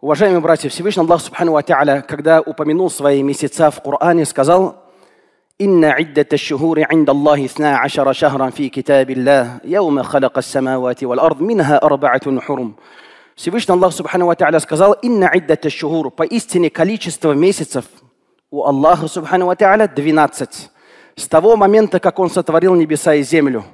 Уважаемые братья, Всевышний Аллах Субхану Ва когда упомянул свои месяца в Коране, сказал, "Инна إن عدة الشهور عند الله اثنا шахран شهرا Китаби كتاب الله халака خلق السماوات والأرض منها أربعة حرم Всевышний Аллах Субхану Ва сказал, «Инна иддата шухур» – поистине количество месяцев у Аллаха Субхану Ва Та'аля 12. С того момента, как Он сотворил небеса и землю.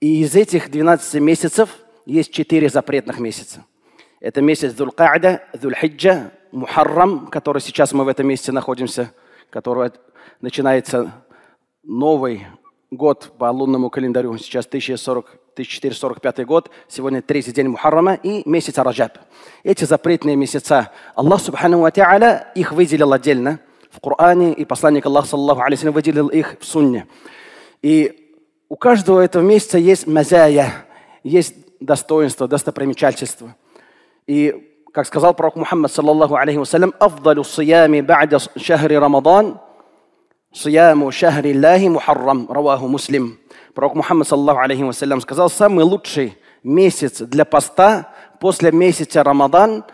И из этих 12 месяцев есть 4 запретных месяца – это месяц Дуль-Ка'да, Дуль-Хиджа, Мухаррам, который сейчас мы в этом месяце находимся, который начинается новый год по лунному календарю, сейчас 1040, 1445 год, сегодня третий день Мухаррама и месяц Раджаб. Эти запретные месяца Аллах Субхану Ва их выделил отдельно в Коране, и посланник Аллаха Саллаху Алейсалям выделил их в Сунне. И у каждого этого месяца есть мазая, есть достоинство, достопримечательство – И, как сказал пророк Мухаммад, саллаллаху алейхи вассалям, «Афдалю сияме ба'да шахри Рамадан, сияму шахри Аллахи Мухаррам, раваху муслим». Пророк Мухаммад, саллаллаху алейхи вассалям, сказал, самый лучший месяц для поста после месяца Рамадан,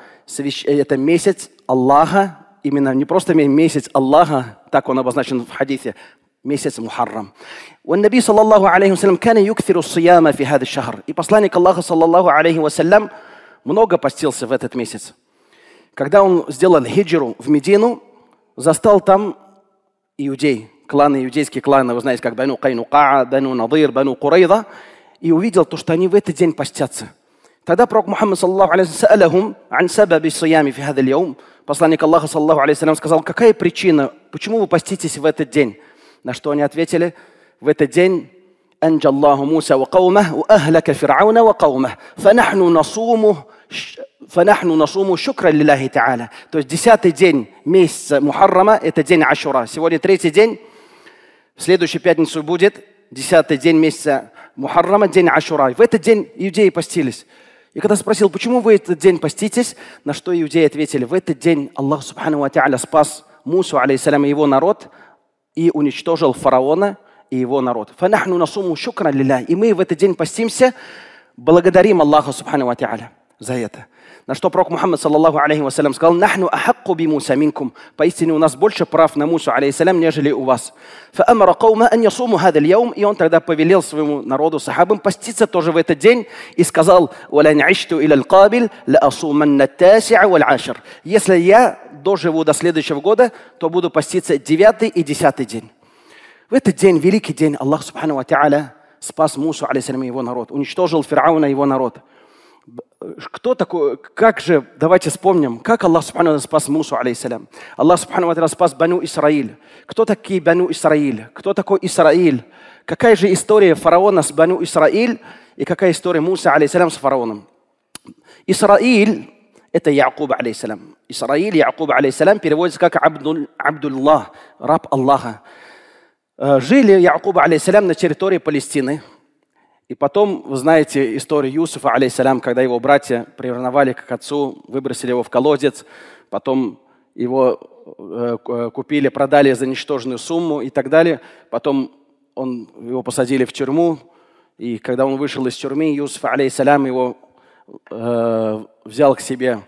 это месяц Аллаха, именно не просто месяц Аллаха, так он обозначен в хадисе, месяц Мухаррам. والنبي صلى الله عليه وسلم كان يكثر الصيام في هذا الشهر. И посланник Аллаха صلى الله عليه وسلم много постился в этот месяц. Когда он сделал хиджиру в Медину, застал там иудей, кланы, иудейские кланы, вы знаете, как Бану Кайнука, Бану Надыр, Бану курейда, и увидел то, что они в этот день постятся. Тогда пророк Мухаммад саллаху алейхи ан сабаби сиями фи хадал Посланник Аллаха саллаху алейхи сказал, какая причина, почему вы поститесь в этот день? На что они ответили, в этот день أنجى الله موسى وقومه وأهلك فرعون وقومه فنحن نصومه فنحن نصوم شكرا لله تعالى то есть десятый день месяца Мухаррама это день Ашура сегодня третий день в следующую пятницу будет десятый день месяца Мухаррама день Ашура в этот день иудеи постились и когда спросил почему вы этот день поститесь на что иудеи ответили в этот день Аллах Субхану Ва Тааля спас Мусу алейхиссалям и его народ и уничтожил фараона и его народ. Фанахну насуму шукра лилля. И мы в этот день постимся, благодарим Аллаха Субхану Ва за это. На что пророк Мухаммад, саллаллаху алейхи вассалям, сказал, «Нахну ахакку би Муса минкум». Поистине у нас больше прав на Мусу, алейхиссалям, нежели у вас. «Фаамара каума ан ясуму хадаль яум». И он тогда повелел своему народу, сахабам, поститься тоже в этот день и сказал, «Валян ишту иля лкабил ла асуманна таси'а валь ашр». Если я доживу до следующего года, то буду поститься девятый и десятый день. В этот день, великий день, Аллах Субхану Ва спас Мусу, алейсалям, его народ, уничтожил фараона его народ. Кто такой, как же, давайте вспомним, как Аллах Субхану спас Мусу, алейсалям. Аллах Субхану Ва спас Бану Исраиль. Кто такие Бану Исраиль? Кто такой Исраиль? Какая же история фараона с Бану Исраиль и какая история Муса, алейсалям, с фараоном? Исраиль это Якуб, алейсалям. Исраиль, Якуб, алейсалям, переводится как Абдул, Абдуллах, раб Аллаха. Э, жили Якуба, алейсалям, на территории Палестины. И потом, вы знаете историю Юсуфа, алейсалям, когда его братья приревновали к отцу, выбросили его в колодец, потом его э, э, купили, продали за ничтожную сумму и так далее. Потом он, его посадили в тюрьму, и когда он вышел из тюрьмы, Юсуф, алейсалям, его э, взял к себе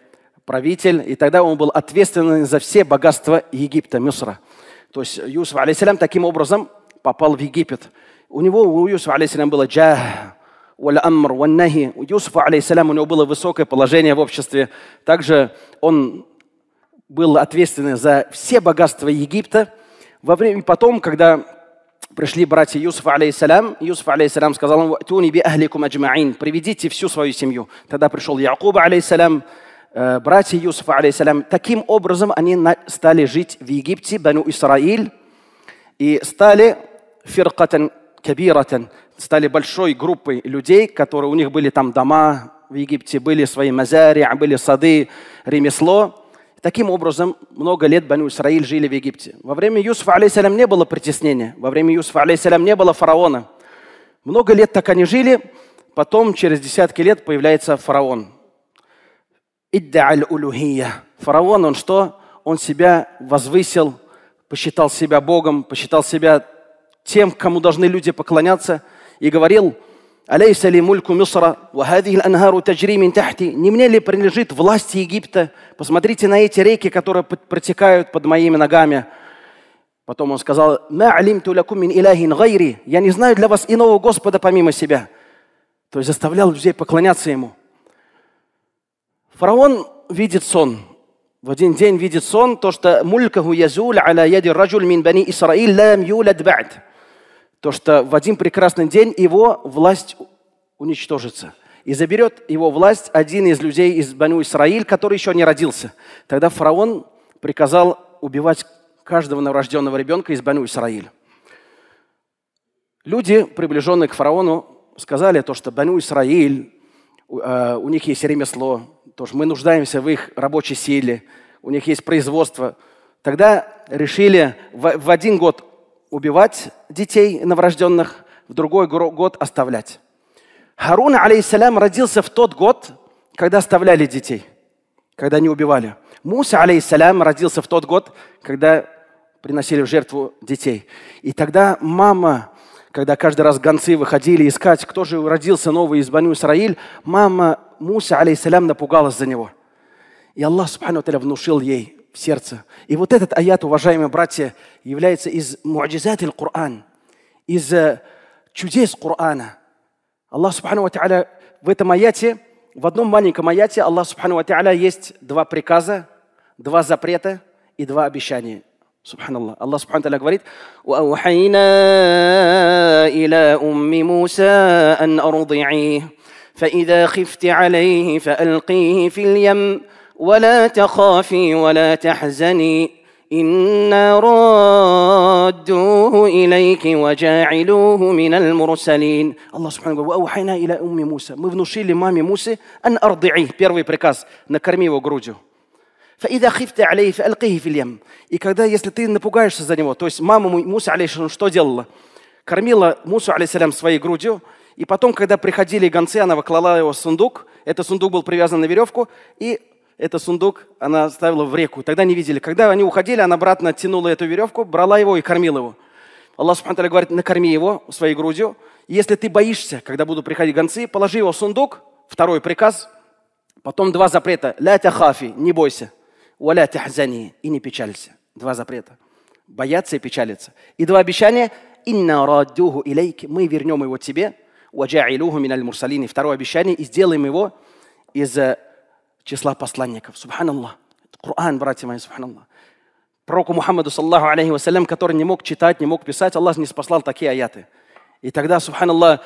правитель, и тогда он был ответственен за все богатства Египта, Мюсра – то есть Юсуф, алейсалям, таким образом попал в Египет. У него, у Юсуфа, алейсалям, было джах, амр, ваннахи. У Юсуфа, алейсалям, у него было высокое положение в обществе. Также он был ответственен за все богатства Египта. Во время потом, когда пришли братья Юсуфа, алейсалям, Юсуф, алейсалям, сказал им, «Туни би ахликум аджмаин», «Приведите всю свою семью». Тогда пришел Якуб, алейсалям, Э, братья Юсуфа, алейсалям, таким образом они стали жить в Египте, Бану Исраиль, и стали фиркатан кабиратан, стали большой группой людей, которые у них были там дома в Египте, были свои мазари, были сады, ремесло. Таким образом, много лет Бану Исраиль жили в Египте. Во время Юсуфа, алейсалям, не было притеснения. Во время Юсуфа, алейсалям, не было фараона. Много лет так они жили. Потом, через десятки лет, появляется фараон – Иддааль улюхия. Фараон, он что? Он себя возвысил, посчитал себя Богом, посчитал себя тем, кому должны люди поклоняться, и говорил, «Алейса ли мульку Мисра, вахадихи ангару тахти». Не мне ли принадлежит власть Египта? Посмотрите на эти реки, которые протекают под моими ногами. Потом он сказал, «Ма алимту лакум мин иляхин гайри». «Я не знаю для вас иного Господа помимо себя». То есть заставлял людей поклоняться ему – Фараон видит сон. В один день видит сон, то, что мулькаху язуль аля яди раджуль мин бани Исраиль лам юляд ба'д. То, что в один прекрасный день его власть уничтожится. И заберет его власть один из людей из Баню Исраиль, который еще не родился. Тогда фараон приказал убивать каждого новорожденного ребенка из Баню Исраиль. Люди, приближенные к фараону, сказали то, что Баню Исраиль, э, у них есть ремесло, тоже мы нуждаемся в их рабочей силе, у них есть производство. Тогда решили в, в один год убивать детей новорожденных, в другой год оставлять. Харун, алейсалям, родился в тот год, когда оставляли детей, когда не убивали. Муса, алейсалям, родился в тот год, когда приносили в жертву детей. И тогда мама когда каждый раз гонцы выходили искать, кто же родился новый из Баню Исраиль, мама Муса, алейсалям, напугалась за него. И Аллах, субхану внушил ей в сердце. И вот этот аят, уважаемые братья, является из муаджизатель Коран, из э, чудес Корана. Аллах, субхану в этом аяте, в одном маленьком аяте Аллах, субхану есть два приказа, два запрета и два обещания. سبحان الله الله سبحانه وتعالى قالت وأوحينا إلى أم موسى أن أرضعيه فإذا خفت عليه فألقيه في اليم ولا تخافي ولا تحزني إنا رادوه إليك وجاعلوه من المرسلين الله سبحانه وتعالى وأوحينا إلى أم موسى мы لمام موسى أن أرضعيه первый приказ накорми его грудью И когда, если ты напугаешься за него, то есть мама Муса, алейхиссалям, что делала? Кормила Мусу, алейхиссалям, своей грудью, и потом, когда приходили гонцы, она клала его в сундук, этот сундук был привязан на веревку, и этот сундук она ставила в реку. Тогда не видели. Когда они уходили, она обратно тянула эту веревку, брала его и кормила его. Аллах Субхану говорит, накорми его своей грудью. Если ты боишься, когда будут приходить гонцы, положи его в сундук, второй приказ, потом два запрета. Ля тяхафи, не бойся. «Валя тяхзани» и не печалься. Два запрета. Бояться и печалиться. И два обещания «Инна радюху илейки» мы вернем его тебе. «Ваджаилюху миналь мурсалини» второе обещание и сделаем его из э, числа посланников. Субханаллах. Коран, братья мои, субханаллах. Пророку Мухаммаду, саллаху алейхи вассалям, который не мог читать, не мог писать, Аллах не спасал такие аяты. И тогда, субханаллах,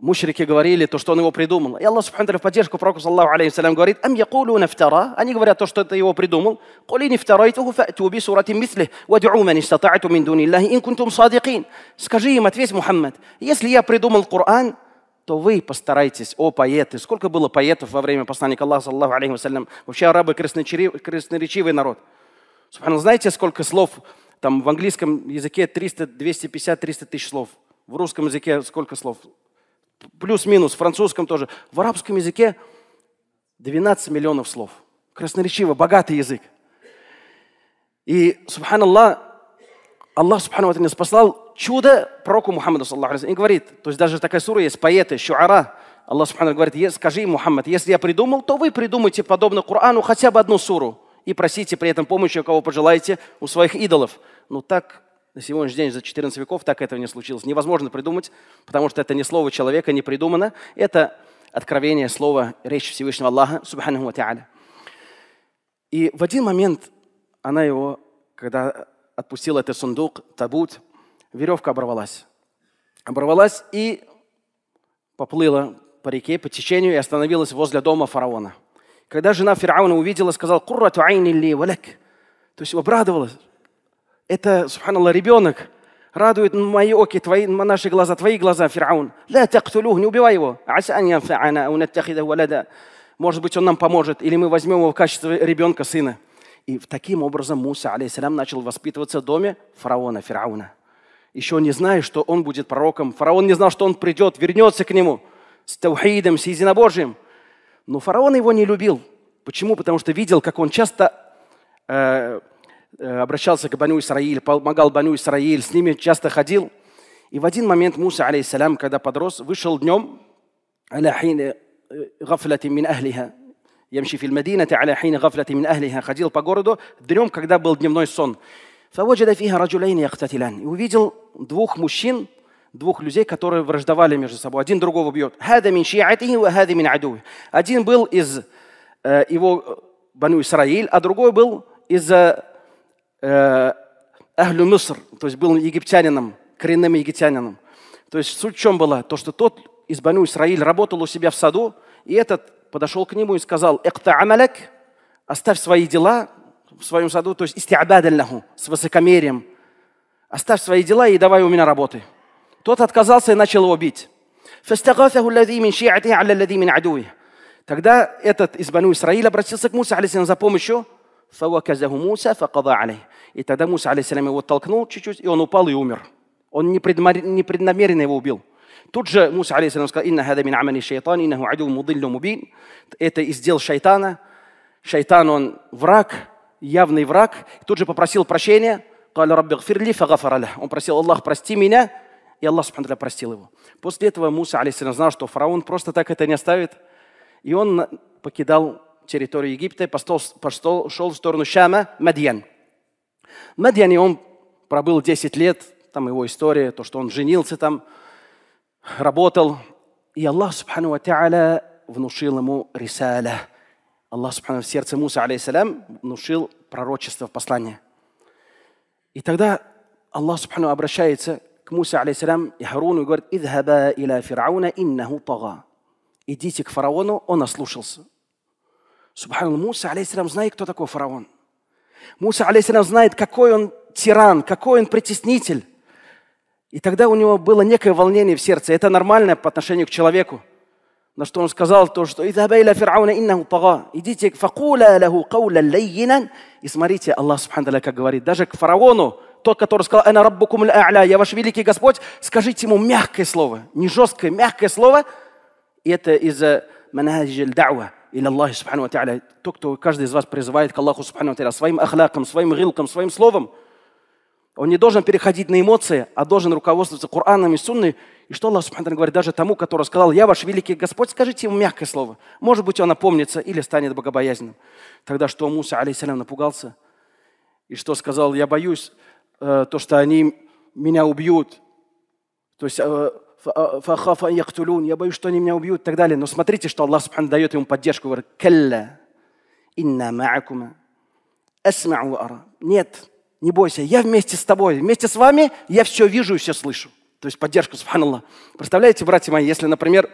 мушрики говорили, то, что он его придумал. И Аллах Субхану в поддержку Пророку, саллаху алейхи говорит, «Ам якулу нафтара». Они говорят то, что это его придумал. «Кули нефтарайтуху фа'ту би сурати Мисли, вад'у ман иштата'ту мин дуни Аллахи, ин кунтум садикин». Скажи им, ответь, Мухаммад, если я придумал Коран, то вы постарайтесь, о поэты. Сколько было поэтов во время посланника Аллаха, саллаху алейхи вассалям. Вообще арабы красноречивый народ. Субхану, знаете, сколько слов там в английском языке 300, 250, 300 тысяч слов. В русском языке сколько слов? плюс-минус, в французском тоже. В арабском языке 12 миллионов слов. Красноречиво, богатый язык. И, субханаллах, Аллах, субхану нас послал чудо пророку Мухаммаду, саллаху И говорит, то есть даже такая сура есть, поэты, шуара. Аллах, субхану говорит, скажи, Мухаммад, если я придумал, то вы придумайте, подобно Корану, хотя бы одну суру. И просите при этом помощи, у кого пожелаете, у своих идолов. но ну так на сегодняшний день за 14 веков так этого не случилось. Невозможно придумать, потому что это не слово человека, не придумано. Это откровение слова, речь Всевышнего Аллаха, Субханаху ва И в один момент она его, когда отпустила этот сундук, табут, веревка оборвалась. Оборвалась и поплыла по реке, по течению и остановилась возле дома фараона. Когда жена фараона увидела, сказал, «Куррату ли валек». То есть обрадовалась, это, субханаллах, ребенок. Радует мои оки, твои, наши глаза, твои глаза, Фираун. не убивай его. Может быть, он нам поможет, или мы возьмем его в качестве ребенка, сына. И таким образом Муса, алейхиссалям, начал воспитываться в доме фараона, Фирауна. Еще не зная, что он будет пророком. Фараон не знал, что он придет, вернется к нему с таухидом, с единобожием. Но фараон его не любил. Почему? Потому что видел, как он часто э, Э, обращался к Баню Исраиль, помогал Баню Исраиль, с ними часто ходил. И в один момент Муса, алейсалям, когда подрос, вышел днем, э, ямши фил Мадинати, аляхин мин ахлиха, ходил по городу днем, когда был дневной сон. Фаваджада фиха раджулейни яхтатилян. И увидел двух мужчин, двух людей, которые враждовали между собой. Один другого бьет. Один был из э, его э, Бану Исраиль, а другой был из э, Э, Ахлю Муср, то есть был египтянином, коренным египтянином. То есть суть в чем была? То, что тот из Бану Исраиль работал у себя в саду, и этот подошел к нему и сказал, «Экта амалек, оставь свои дела в своем саду, то есть истиабадальнаху, с высокомерием. Оставь свои дела и давай у меня работы». Тот отказался и начал его бить. Тогда этот из Бану Исраиль обратился к Мусе, за помощью, фаваказаху Муса факада алей. И тогда Муса, алейсалям, его толкнул чуть-чуть, и он упал и умер. Он непреднамеренно его убил. Тут же Муса, алейсалям, сказал, «Инна хада мин амани шайтан, иннаху аду мудиллю мубин». Это из шайтана. Шайтан, он враг, явный враг. Тут же попросил прощения. «Каля рабби гфирли фагафараля». Он просил, «Аллах, прости меня». И Аллах, субхану простил его. После этого Муса, алейсалям, знал, что фараон просто так это не оставит. И он покидал территорию Египта, пошел, пошел, шел в сторону Шама, Мадьян. В Мадьяне он пробыл 10 лет, там его история, то, что он женился там, работал. И Аллах, субхану ва внушил ему рисаля. Аллах, субхану, в сердце Муса, алейсалям, внушил пророчество в послании. И тогда Аллах, субхану, обращается к Мусе, алейсалям, и Харуну, и говорит, «Идхаба иля фирауна, иннаху тага». Идите к фараону, он ослушался. Субхану Муса, алейсалям, знает, кто такой фараон. Муса, алейсалям, знает, какой он тиран, какой он притеснитель. И тогда у него было некое волнение в сердце. Это нормально по отношению к человеку. На что он сказал то, что «Идите к факуля лаху кауля лейнан». И смотрите, Аллах, субхану как говорит, даже к фараону, тот, который сказал «Эна раббукум «Я ваш великий Господь», скажите ему мягкое слово, не жесткое, мягкое слово. И это из-за манаджил дауа, или Аллах Субхану Ва Та'аля. То, кто каждый из вас призывает к Аллаху Субхану Ва Та'аля своим ахлаком, своим рилком, своим словом, он не должен переходить на эмоции, а должен руководствоваться Кораном и Сунной. И что Аллах Субхану говорит даже тому, который сказал, «Я ваш великий Господь, скажите ему мягкое слово». Может быть, он опомнится или станет богобоязненным. Тогда что Муса, алейсалям, напугался? И что сказал, «Я боюсь, э, то, что они меня убьют». То есть э, фахафа а, яктулун, я боюсь, что они меня убьют и так далее. Но смотрите, что Аллах Субхану дает ему поддержку. Говорит, «Калля, инна ма'акума, асмау ара». Нет, не бойся, я вместе с тобой, вместе с вами я все вижу и все слышу. То есть поддержку, субханаллах. Представляете, братья мои, если, например,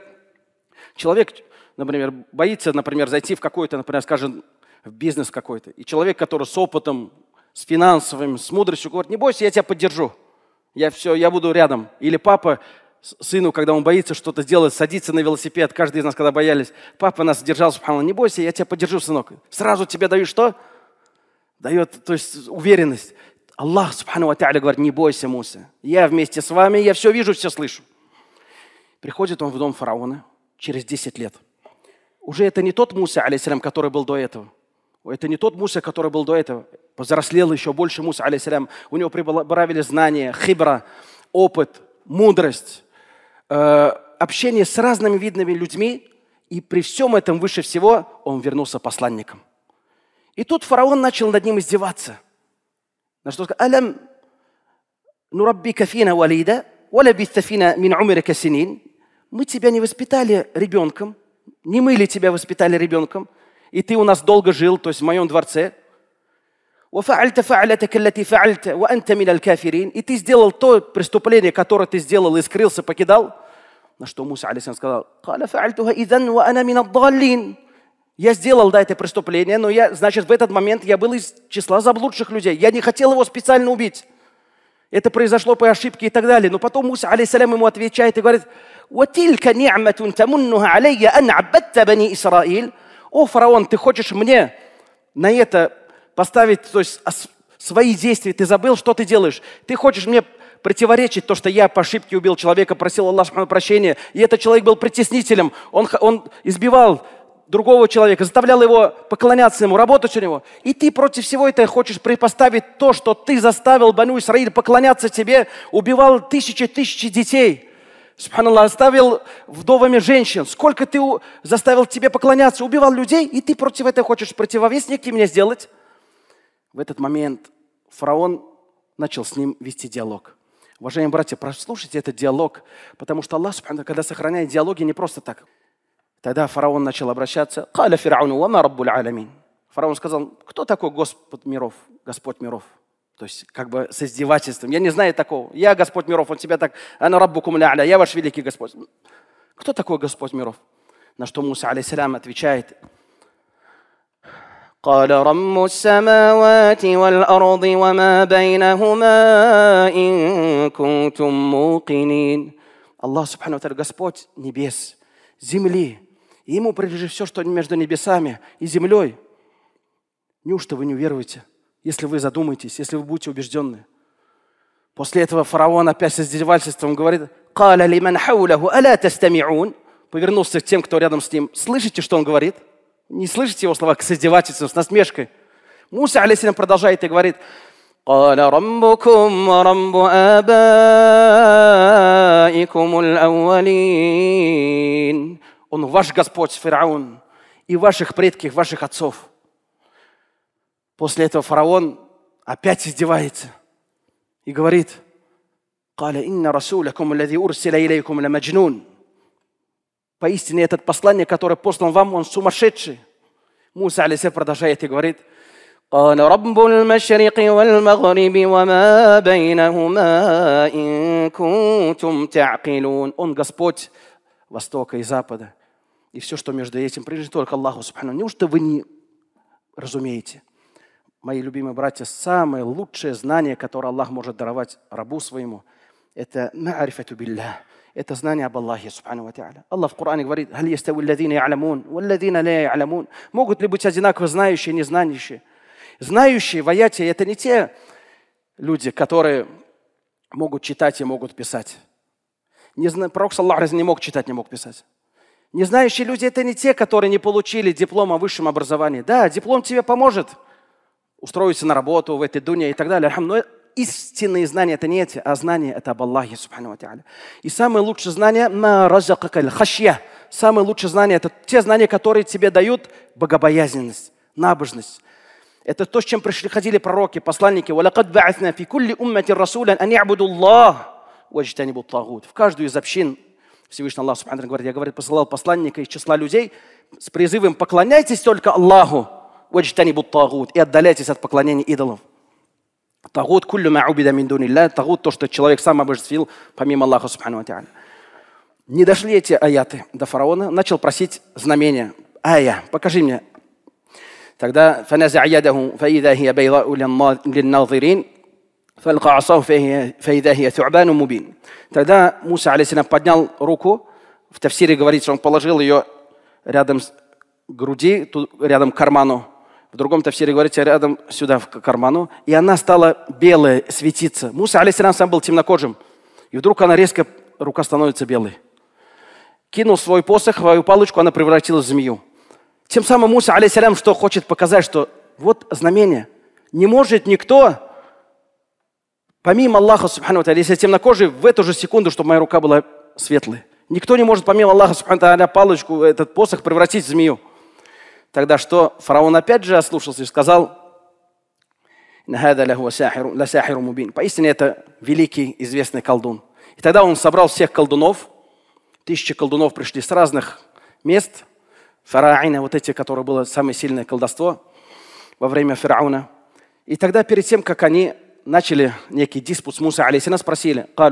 человек, например, боится, например, зайти в какой-то, например, скажем, в бизнес какой-то, и человек, который с опытом, с финансовым, с мудростью, говорит, не бойся, я тебя поддержу. Я все, я буду рядом. Или папа, сыну, когда он боится что-то сделать, садится на велосипед. Каждый из нас, когда боялись, папа нас держал, субханаллах, не бойся, я тебя поддержу, сынок. Сразу тебе даю что? Дает, то есть, уверенность. Аллах, субхану ва говорит, не бойся, Муса. Я вместе с вами, я все вижу, все слышу. Приходит он в дом фараона через 10 лет. Уже это не тот Муса, алейсалям, который был до этого. Это не тот Муса, который был до этого. Позрослел еще больше Муса, алейсалям. У него прибавили знания, хибра, опыт, мудрость Э, общение с разными видными людьми, и при всем этом выше всего он вернулся посланником. И тут фараон начал над ним издеваться. На что сказал, «Алям нураббика фина валида, валя мин умрика синин». Мы тебя не воспитали ребенком, не мы ли тебя воспитали ребенком, и ты у нас долго жил, то есть в моем дворце – وفعلت فعلتك التي فعلت وأنت من الكافرين и ты сделал то преступление, которое ты сделал и скрылся, покидал. На что Муса алейсалам сказал, قال فعلتها إذن وأنا من الضالين. Я сделал, да, это преступление, но я, значит, в этот момент я был из числа заблудших людей. Я не хотел его специально убить. Это произошло по ошибке и так далее. Но потом Муса, алейсалям, ему отвечает и говорит, وَتِلْكَ نِعْمَةٌ تَمُنُّهَا алейя ан عَبَدْتَ بَنِي إِسْرَائِيلь О, фараон, ты хочешь мне на это поставить то есть, свои действия. Ты забыл, что ты делаешь. Ты хочешь мне противоречить то, что я по ошибке убил человека, просил Аллах прощения, и этот человек был притеснителем, он, он избивал другого человека, заставлял его поклоняться ему, работать у него. И ты против всего этого хочешь припоставить то, что ты заставил Бану Исраиль поклоняться тебе, убивал тысячи тысячи детей. Субханаллах, оставил вдовами женщин. Сколько ты заставил тебе поклоняться, убивал людей, и ты против этого хочешь противовес некий мне сделать? В этот момент фараон начал с ним вести диалог. Уважаемые братья, прослушайте этот диалог, потому что Аллах, когда сохраняет диалоги, не просто так. Тогда фараон начал обращаться. Фараон сказал, кто такой Господь миров, Господь миров? То есть как бы с издевательством. Я не знаю такого. Я Господь миров, он тебя так, она я ваш великий Господь. Кто такой Господь миров? На что Муса, алейсалям, отвечает, قال رب السماوات والأرض وما بينهما إن كنتم موقنين الله سبحانه وتعالى Господь небес, земли. Ему принадлежит все, что между небесами и землей. Неужто вы не уверуете, если вы задумаетесь, если вы будете убежденны? После этого фараон опять с издевательством говорит, повернулся к тем, кто рядом с ним. Слышите, что он говорит? не слышите его слова, с издевательством, с насмешкой. Муса, алейсалям, продолжает и говорит, Он ваш Господь, Фараон, и ваших предков, ваших отцов. После этого фараон опять издевается и говорит, Поистине этот послание, которое послан вам, он сумасшедший. Муса, алейсер, продолжает и говорит, قال رب المشرق والمغرب وما بينهما إن كنتم تعقلون Он Господь Востока и Запада. И все, что между этим прежде только Аллаху Субхану. Неужто вы не разумеете? Мои любимые братья, самое лучшее знание, которое Аллах может даровать рабу своему, это «Ма'арифату биллях» это знание об Аллахе, субхану ва Аллах в Коране говорит, «Халь ястави ладзина я'ламун, валладзина ля я'ламун». Могут ли быть одинаково знающие и незнающие? Знающие в аяте – это не те люди, которые могут читать и могут писать. Не зна... Пророк, саллаху не мог читать, не мог писать. Незнающие люди – это не те, которые не получили диплом о высшем образовании. Да, диплом тебе поможет устроиться на работу в этой дуне и так далее. Но истинные знания. Это не эти, а знания это об Аллахе, субхану И самое лучшее знание – на хашья. Самое лучшее знание – это те знания, которые тебе дают богобоязненность, набожность. Это то, с чем пришли ходили пророки, посланники. В каждую из общин Всевышний Аллах Субхану говорит, я говорит, посылал посланника из числа людей с призывом «поклоняйтесь только Аллаху» и отдаляйтесь от поклонения идолов. Тагут куллю ма убида мин дунилля. Тагут то, что человек сам обожествил помимо Аллаха Субхану Та'аля. Не дошли эти аяты до фараона, начал просить знамения. Ая, покажи мне. Тогда фаназа аядаху фаида хия бейдау лин-назирин. فَالْقَى عَصَاهُ فَإِذَا هِيَ Тогда Муса, алейсалям, поднял руку. В Тавсире говорится, он положил ее рядом с груди, рядом к карману в другом тафсире говорится, рядом сюда, в карману, и она стала белая, светиться. Муса, алейсалям, сам был темнокожим. И вдруг она резко, рука становится белой. Кинул свой посох, свою палочку, она превратилась в змею. Тем самым Муса, алейсалям, что хочет показать, что вот знамение. Не может никто, помимо Аллаха, субхану если я темнокожий, в эту же секунду, чтобы моя рука была светлой. Никто не может, помимо Аллаха, субхану палочку, этот посох превратить в змею. Тогда что? Фараон опять же ослушался и сказал, Поистине это великий, известный колдун. И тогда он собрал всех колдунов. Тысячи колдунов пришли с разных мест. Фараина, вот эти, которые было самое сильное колдовство во время фараона. И тогда перед тем, как они начали некий диспут с Муса, алейсина, спросили, а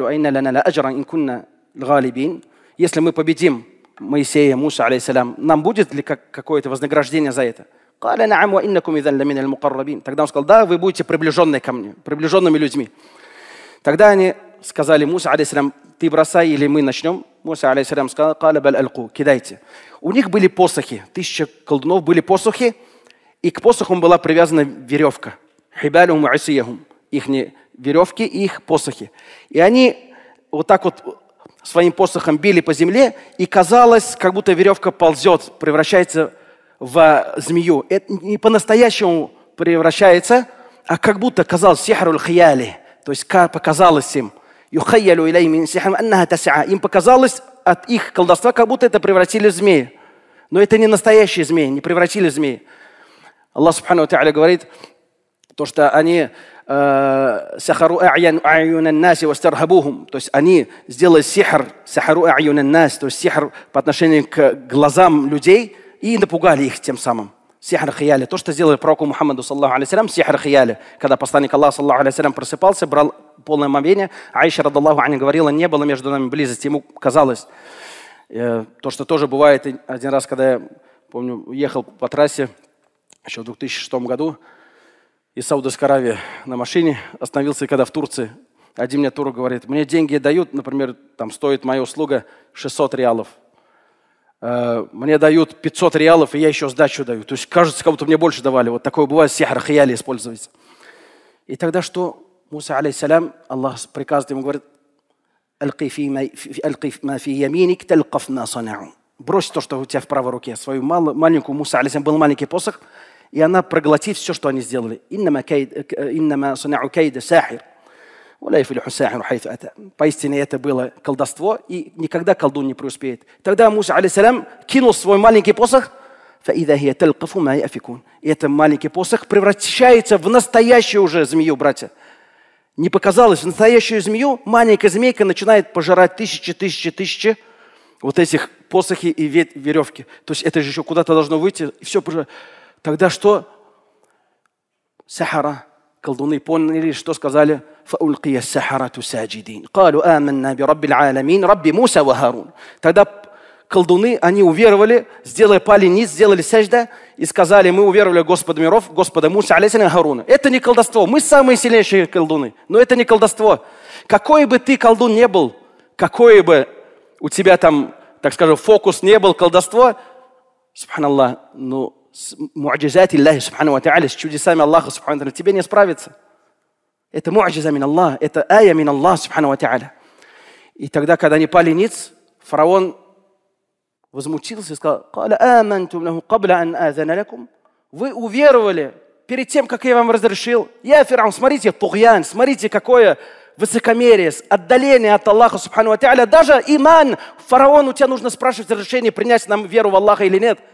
если мы победим Моисея, Муса, алейсалям, нам будет ли какое-то вознаграждение за это? Тогда он сказал, да, вы будете приближенные ко мне, приближенными людьми. Тогда они сказали Муса, алейсалям, ты бросай или мы начнем. Муса, алейсалям, сказал, кидайте. У них были посохи, тысяча колдунов были посохи, и к посохам была привязана веревка. Их веревки и их посохи. И они вот так вот своим посохом били по земле, и казалось, как будто веревка ползет, превращается в а, змею. Это не по-настоящему превращается, а как будто казалось сихаруль хияли, то есть показалось им. Им показалось от их колдовства, как будто это превратили в змеи. Но это не настоящие змеи, не превратили в змеи. Аллах Субхану Тааля говорит, то, что они сахару аюнаннаси вастархабухум. То есть они сделали сихр, сахару аюнаннас, то есть сихр по отношению к глазам людей и напугали их тем самым. Сихр хияли. То, что сделали пророку Мухаммаду, саллаху алейсалям, сихр хияли. Когда посланник Аллаха, саллаху алейсалям, просыпался, брал полное мовение, Аиша, радаллаху они говорила, не было между нами близости. Ему казалось. Э, то, что тоже бывает один раз, когда я, помню, ехал по трассе еще в 2006 году, из Саудовской Аравии на машине, остановился, когда в Турции. Один мне турок говорит, мне деньги дают, например, там стоит моя услуга 600 реалов. Э, мне дают 500 реалов, и я еще сдачу даю. То есть кажется, как будто мне больше давали. Вот такое бывает, сихар хаяли используется. И тогда что? Муса, алейсалям, Аллах приказывает ему, говорит, «Брось то, что у тебя в правой руке, свою маленькую Муса, алейсалям, был маленький посох, и она проглотит все, что они сделали. «Иннама э, э, санау кейда сахир». Поистине это было колдовство, и никогда колдун не преуспеет. Тогда Муса, алейсалям, кинул свой маленький посох, и это маленький посох превращается в настоящую уже змею, братья. Не показалось, в настоящую змею маленькая змейка начинает пожирать тысячи, тысячи, тысячи вот этих посохи и веревки. То есть это же еще куда-то должно выйти, и все пожирать. Тогда что? Сахара, колдуны поняли, что сказали? فألقي السحرة ساجدين قالوا آمنا برب العالمين رب موسى Тогда колдуны, они уверовали, сделали пали низ, сделали сажда и сказали, мы уверовали Господа миров, Господа Муса, алейсина Харуна. Это не колдовство. Мы самые сильнейшие колдуны, но это не колдовство. Какой бы ты колдун не был, какой бы у тебя там, так скажем, фокус не был, колдовство, субханаллах, ну, с муаджизати Аллахи Субхану Ва с чудесами Аллаха Субхану Ва тебе не справиться. Это муаджиза мин Аллах, это ая мин Аллах Субхану Ва И тогда, когда они пали ниц, фараон возмутился и сказал, вы уверовали перед тем, как я вам разрешил. Я, Фираун, смотрите, тугьян, смотрите, какое высокомерие, отдаление от Аллаха, субхану ва даже иман, фараон, у тебя нужно спрашивать разрешение, принять нам веру в Аллаха или нет –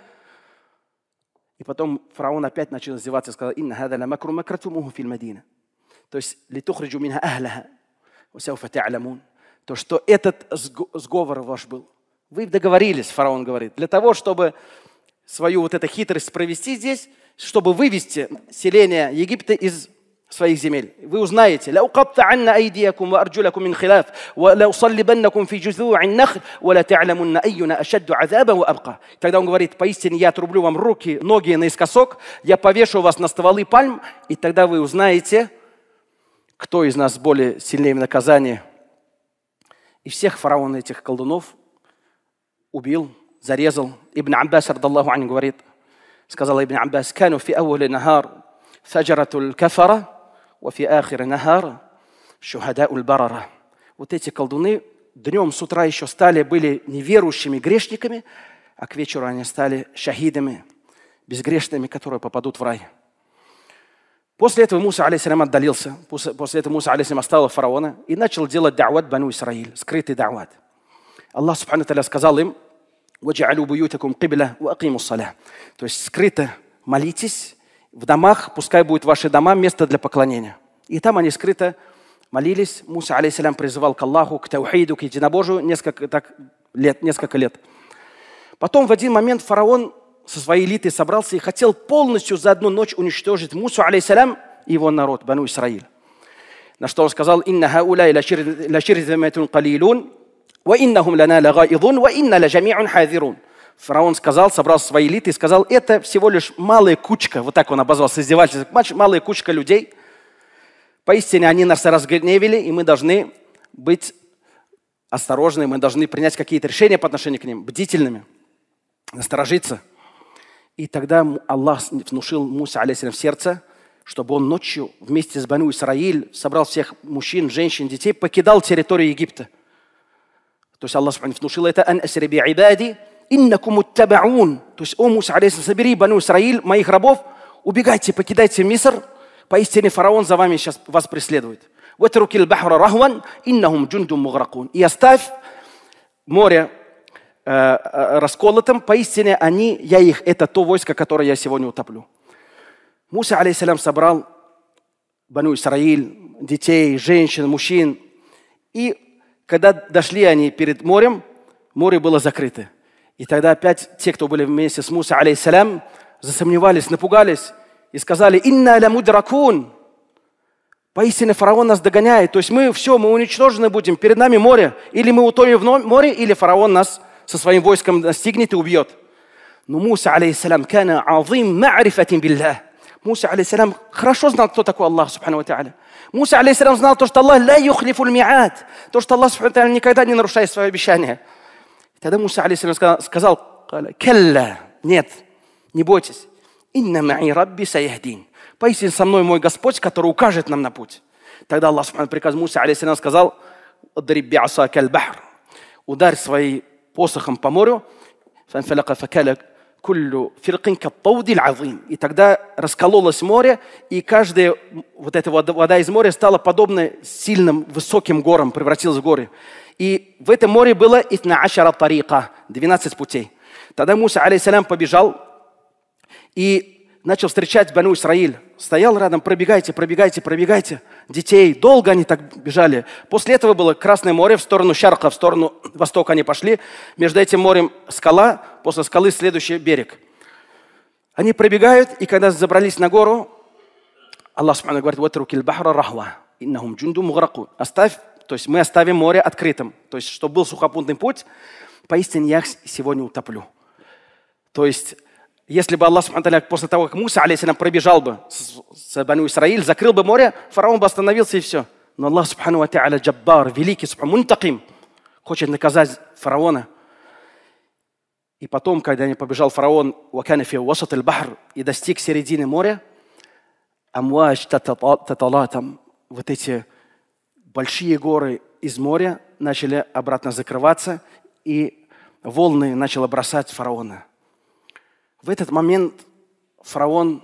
и потом фараон опять начал издеваться и сказал, «Инна хада ла макру макратумуху филь Мадина». То есть, «Литухриджу минха ахляха, усяуфа та'лямун». То, что этот сговор ваш был. Вы договорились, фараон говорит, для того, чтобы свою вот эту хитрость провести здесь, чтобы вывести селение Египта из своих земель. Вы узнаете, «Ла укатта анна айдиякум ва арджулакум мин хилаф, ва ла усаллибаннакум фи джузу'ин нахл, ва ла та'ламунна айюна ашадду азаба ва абка». Тогда он говорит, «Поистине я отрублю вам руки, ноги наискосок, я повешу вас на стволы пальм, и тогда вы узнаете, кто из нас более сильнее в наказании». И всех фараон этих колдунов убил, зарезал. Ибн Аббас, радаллаху ан, говорит, сказал Ибн Аббас, «Кану фи аули нахар, саджарату кафара وفي آخر нахар шухада барара. Вот эти колдуны днем с утра еще стали, были неверующими грешниками, а к вечеру они стали шахидами, безгрешными, которые попадут в рай. После этого Муса, алейсалям, отдалился. После, после этого Муса, алейсалям, оставил фараона и начал делать да'ват Бану Исраиль, скрытый да'ват. Аллах, субхану таля, сказал им, «Ваджа'алю буютакум кибля ва акиму То есть скрыто молитесь в домах, пускай будут ваши дома, место для поклонения. И там они скрыто молились. Муса, алейсалям, призывал к Аллаху, к таухиду, к единобожию несколько, так, лет, несколько лет. Потом в один момент фараон со своей элитой собрался и хотел полностью за одну ночь уничтожить Мусу, алейсалям, и его народ, Бану Исраиль. На что он сказал, «Инна хауля ла ширзаматун калилун, ва иннахум лана лагаидун, ва инна ла джамиун хазирун». Фараон сказал, собрал свои элиты и сказал, это всего лишь малая кучка, вот так он обозвался, издевательский малая кучка людей. Поистине они нас разгневили, и мы должны быть осторожны, мы должны принять какие-то решения по отношению к ним, бдительными, насторожиться. И тогда Аллах внушил Муса, алейсалям, в сердце, чтобы он ночью вместе с Бану Исраиль собрал всех мужчин, женщин, детей, покидал территорию Египта. То есть Аллах внушил это «Ан асриби ибади иннакум уттабаун, то есть, о Муса, алейсалам, собери Бану Исраиль, моих рабов, убегайте, покидайте Миср, поистине фараон за вами сейчас вас преследует. وَتَرُكِ الْبَحْرَ رَهْوًا иннахум جُنْدٌ مُغْرَقُونَ И оставь море э, э, расколотым, поистине они, я их, это то войско, которое я сегодня утоплю. Муса, алейсалям, собрал Бану Исраиль, детей, женщин, мужчин. И когда дошли они перед морем, море было закрыто. И тогда опять те, кто были вместе с Муса, алейсалям, засомневались, напугались и сказали, «Инна ля мудракун». Поистине фараон нас догоняет. То есть мы все, мы уничтожены будем. Перед нами море. Или мы утонем в море, или фараон нас со своим войском настигнет и убьет. Но Муса, алейсалям, кана азим ма'рифатин биллах. Муса, алейсалям, хорошо знал, кто такой Аллах, субхану ва Муса, алейсалям, знал то, что Аллах ля юхлифу миат, то, что Аллах, субхану никогда не нарушает свое обещание. Тогда Муса алейхиссалям сказал, сказал «Келла, нет, не бойтесь. Инна маи рабби саяхдин. Поистине со мной мой Господь, который укажет нам на путь». Тогда Аллах приказ Муса алейхиссалям сказал «Дрибби аса кальбахр». Ударь своей посохом по морю. И тогда раскололось море, и каждая вот эта вода из моря стала подобной сильным высоким горам, превратилась в горы. И в этом море было Ифнаашара Тарика, 12 путей. Тогда Муса, алейсалям, побежал и начал встречать Бану Исраиль. Стоял рядом, пробегайте, пробегайте, пробегайте. Детей, долго они так бежали. После этого было Красное море в сторону Шарка, в сторону востока они пошли. Между этим морем скала, после скалы следующий берег. Они пробегают, и когда забрались на гору, Аллах говорит, «Вот «Ватрукил бахра рахва, иннахум джунду муграку». Оставь то есть мы оставим море открытым, то есть чтобы был сухопутный путь, поистине я сегодня утоплю. То есть если бы Аллах после того, как Муса, алейсалям, пробежал бы с Бану Исраиль, закрыл бы море, фараон бы остановился и все. Но Аллах, субхану ва джаббар, великий, субхану, мунтаким, хочет наказать фараона. И потом, когда не побежал фараон, ваканифи васат аль-бахр, и достиг середины моря, амуач таталатам, вот эти большие горы из моря начали обратно закрываться, и волны начали бросать фараона. В этот момент фараон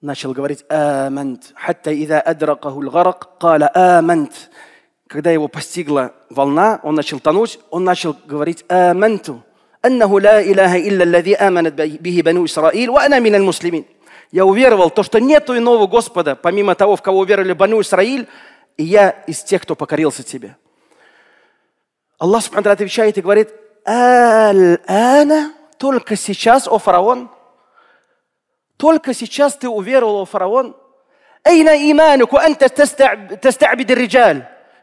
начал говорить «Амант». Когда его постигла волна, он начал тонуть, он начал говорить «Аманту». «Аннаху ла илляха илля аллади аманат бихи бану Исраиль, ва ана минал я уверовал, то, что нету иного Господа, помимо того, в кого уверовали Бану Исраиль, и я из тех, кто покорился Тебе. Аллах Субхану отвечает и говорит, «Аль-ана, только сейчас, о фараон, только сейчас ты уверовал, о фараон, Эйна имануку анта тастабид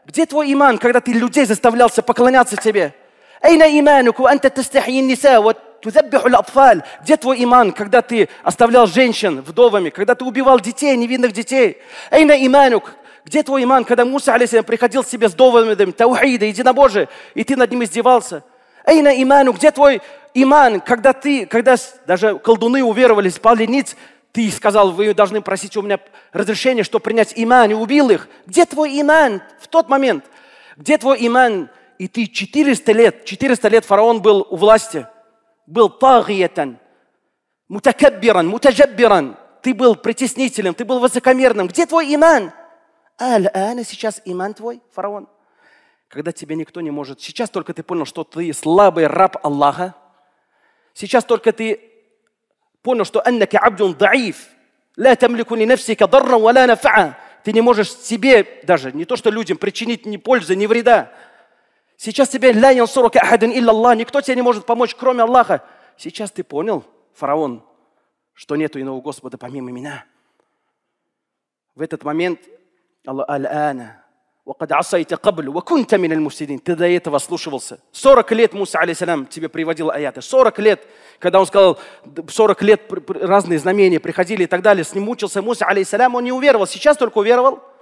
Где твой иман, когда ты людей заставлялся поклоняться тебе? Эйна имануку анта тастахи ниса. Вот Тузаббиху апфаль. Где твой иман, когда ты оставлял женщин вдовами, когда ты убивал детей, невинных детей? Эйна иманюк. Где твой иман, когда Муса, алейсалям, приходил к себе с доводами таухида, единобожия, и ты над ним издевался? Эйна иману, где твой иман, когда ты, когда даже колдуны уверовали, спали ниц, ты сказал, вы должны просить у меня разрешение, чтобы принять иман, и убил их. Где твой иман в тот момент? Где твой иман? И ты 400 лет, 400 лет фараон был у власти – был тагиятан, мутакаббиран, мутажаббиран. Ты был притеснителем, ты был высокомерным. Где твой иман? Аль-Ана сейчас иман твой, фараон. Когда тебе никто не может. Сейчас только ты понял, что ты слабый раб Аллаха. Сейчас только ты понял, что аннака абдун даиф. Ла тамлику ли нафсика дарра ва ла нафа. Ты не можешь себе даже, не то что людям, причинить ни пользы, ни вреда. Сейчас тебе ля янсурука ахадин илля Аллах. Никто тебе не может помочь, кроме Аллаха. Сейчас ты понял, фараон, что нету иного Господа помимо меня. В этот момент Аллах аль-ана. Ты до этого слушался. 40 лет Муса, алейсалям, тебе приводил аяты. 40 лет, когда он сказал, 40 лет разные знамения приходили и так далее. С ним мучился Муса, алейсалям, он не уверовал. Сейчас только уверовал –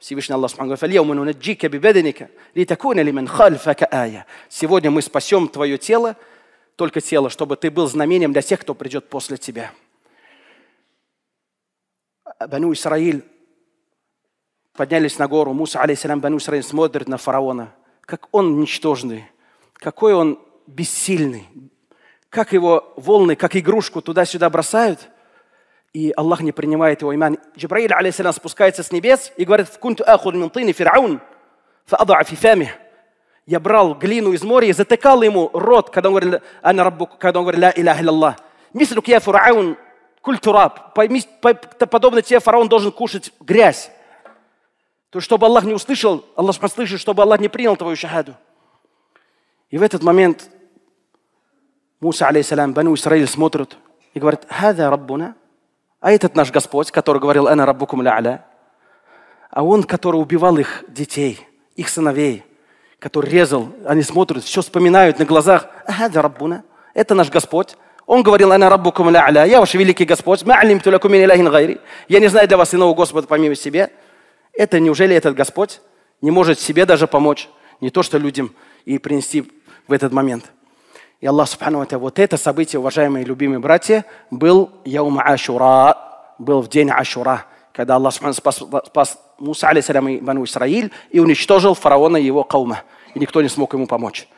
Всевышний Аллах Субхану говорит, литакуна лиман хальфака ая. Сегодня мы спасем твое тело, только тело, чтобы ты был знамением для тех, кто придет после тебя. Бану Исраиль поднялись на гору. Муса, алейсалям, Бану Исраиль смотрит на фараона. Как он ничтожный, какой он бессильный, как его волны, как игрушку туда-сюда бросают, и Аллах не принимает его иман. Джибраиль, алейсалям, спускается с небес и говорит, «Кунту ахуд мин тини фир'аун, фаадуа фифами». Я брал глину из моря и затыкал ему рот, когда он говорил, «Ана раббу», когда он говорил, «Ла илля Аллах». «Мислюк я фураун, куль тураб». Подобно тебе фараон должен кушать грязь. То есть, чтобы Аллах не услышал, Аллах послышит, чтобы Аллах не принял твою шахаду. И в этот момент Муса, алейсалям, Бану Исраиль смотрят и говорят, "Хаза раббуна, а этот наш Господь, который говорил «Эна раббукум ля а он, который убивал их детей, их сыновей, который резал, они смотрят, все вспоминают на глазах, «Ахада раббуна» – это наш Господь. Он говорил, «Эна раббукум ля я ваш великий Господь, ма'алим тулякум гайри, я не знаю для вас иного Господа помимо себя». Это неужели этот Господь не может себе даже помочь, не то что людям, и принести в этот момент – и Аллах Субхану Ата, вот это событие, уважаемые любимые братья, был Яума Ашура, был в день Ашура, когда Аллах Субхану спас, спас Муса, алейсалям, и Бану Исраиль, и уничтожил фараона и его каума. И никто не смог ему помочь.